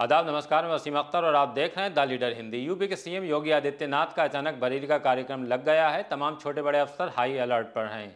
आदाब नमस्कार मैं वसीम अख्तर और आप देख रहे हैं द लीडर हिंदी यूपी के सीएम योगी आदित्यनाथ का अचानक बरेली का कार्यक्रम लग गया है तमाम छोटे बड़े अफसर हाई अलर्ट पर हैं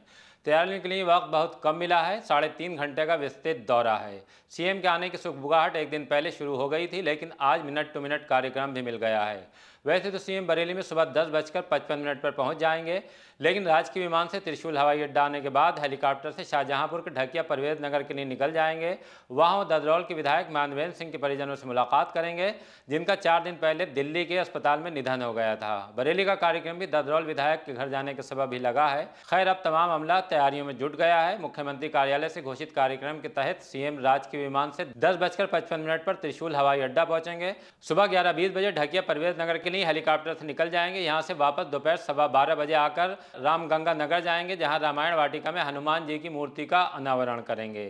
तैयारियों के लिए वक्त बहुत कम मिला है साढ़े तीन घंटे का विस्तृत दौरा है सीएम के आने की सुखबुगाहट एक दिन पहले शुरू हो गई थी लेकिन आज मिनट टू मिनट कार्यक्रम भी मिल गया है वैसे तो सीएम बरेली में सुबह दस बजकर पचपन मिनट पर पहुंच जाएंगे लेकिन राजकीय विमान से त्रिशूल हवाई अड्डा आने के बाद हेलीकॉप्टर से शाहजहांपुर के ढकिया परवेज नगर के लिए निकल जाएंगे वहां ददरौल के विधायक मानवेंद्र सिंह के परिजनों से मुलाकात करेंगे जिनका चार दिन पहले दिल्ली के अस्पताल में निधन हो गया था बरेली का कार्यक्रम भी ददरौल विधायक के घर जाने के सबब भी लगा है खैर अब तमाम अमला तैयारियों में जुट गया है मुख्यमंत्री कार्यालय से घोषित कार्यक्रम के तहत सीएम राज के विमान से दस बजकर पचपन मिनट पर त्रिशूल हवाई अड्डा पहुंचेंगे सुबह ग्यारह बीस बजे ढकिया परवेज नगर के लिए हेलीकॉप्टर से निकल जाएंगे यहाँ से वापस दोपहर सवा बारह बजे आकर रामगंगा नगर जाएंगे जहाँ रामायण वाटिका में हनुमान जी की मूर्ति का अनावरण करेंगे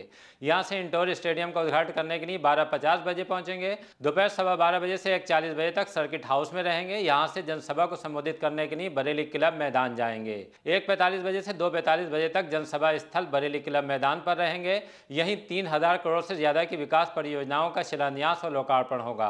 यहाँ से इंडोर स्टेडियम का उद्घाटन करने के लिए बारह पचास बजे पहुंचेंगे दोपहर सवा बारह बजे से एक चालीस बजे तक सर्किट हाउस में रहेंगे यहाँ से जनसभा को संबोधित करने के लिए बरेली क्लब मैदान जाएंगे एक पैंतालीस बजे से दो पैंतालीस बजे तक जनसभा स्थल बरेली क्लब मैदान पर रहेंगे यहीं तीन हजार करोड़ से ज़्यादा की विकास परियोजनाओं का शिलान्यास और लोकार्पण होगा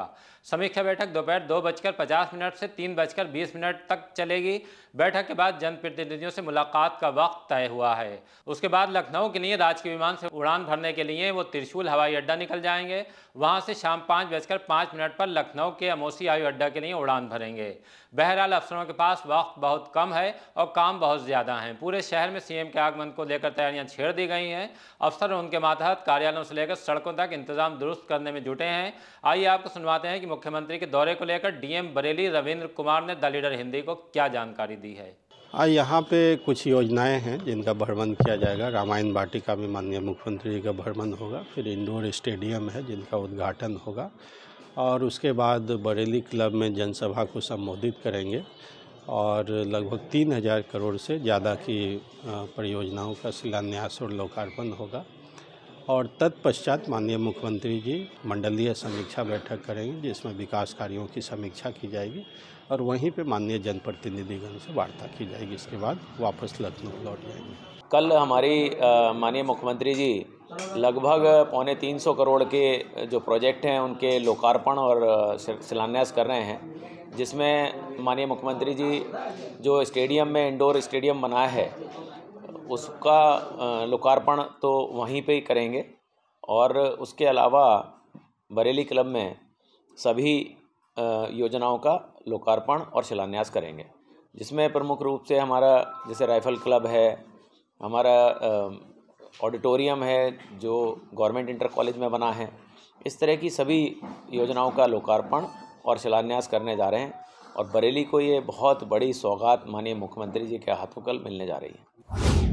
समीक्षा बैठक दोपहर दो बजकर पचास मिनट से तीन बजकर बीस मिनट तक चलेगी बैठक के बाद जनप्रतिनिधियों से मुलाकात का वक्त तय हुआ है उसके बाद लखनऊ के लिए राजकीय विमान से उड़ान भरने के लिए वो त्रिशूल हवाई अड्डा निकल जाएंगे वहाँ से शाम पाँच बजकर पाँच मिनट पर लखनऊ के अमोसी हवाई अड्डा के लिए उड़ान भरेंगे बहरहाल अफसरों के पास वक्त बहुत कम है और काम बहुत ज़्यादा हैं पूरे शहर में सीएम के आगमन को लेकर तैयारियां छेड़ दी गई हैं अफसर उनके मातहत कार्यालयों से लेकर सड़कों तक इंतजाम दुरुस्त करने में जुटे हैं आइए आपको सुनवाते हैं कि मुख्यमंत्री के दौरे को लेकर डीएम बरेली रविंद्र कुमार ने द लीडर हिंदी को क्या जानकारी दी है हाँ, यहाँ पे कुछ योजनाएं हैं जिनका भ्रमण किया जाएगा रामायण बाटी का भी माननीय मुख्यमंत्री जी का भ्रमण होगा फिर इंडोर स्टेडियम है जिनका उद्घाटन होगा और उसके बाद बरेली क्लब में जनसभा को संबोधित करेंगे और लगभग तीन हज़ार करोड़ से ज़्यादा की परियोजनाओं का शिलान्यास और लोकार्पण होगा और तत्पश्चात माननीय मुख्यमंत्री जी मंडलीय समीक्षा बैठक करेंगे जिसमें विकास कार्यों की समीक्षा की जाएगी और वहीं पे माननीय जनप्रतिनिधिगण से वार्ता की जाएगी इसके बाद वापस लखनऊ लौट जाएंगे कल हमारी माननीय मुख्यमंत्री जी लगभग पौने तीन सौ करोड़ के जो प्रोजेक्ट हैं उनके लोकार्पण और शिलान्यास कर रहे हैं जिसमें माननीय मुख्यमंत्री जी जो स्टेडियम में इंडोर स्टेडियम बनाया है उसका लोकार्पण तो वहीं पे ही करेंगे और उसके अलावा बरेली क्लब में सभी योजनाओं का लोकार्पण और शिलान्यास करेंगे जिसमें प्रमुख रूप से हमारा जैसे राइफ़ल क्लब है हमारा ऑडिटोरियम है जो गवर्नमेंट इंटर कॉलेज में बना है इस तरह की सभी योजनाओं का लोकार्पण और शिलान्यास करने जा रहे हैं और बरेली को ये बहुत बड़ी सौगात माननीय मुख्यमंत्री जी के हाथों कल मिलने जा रही है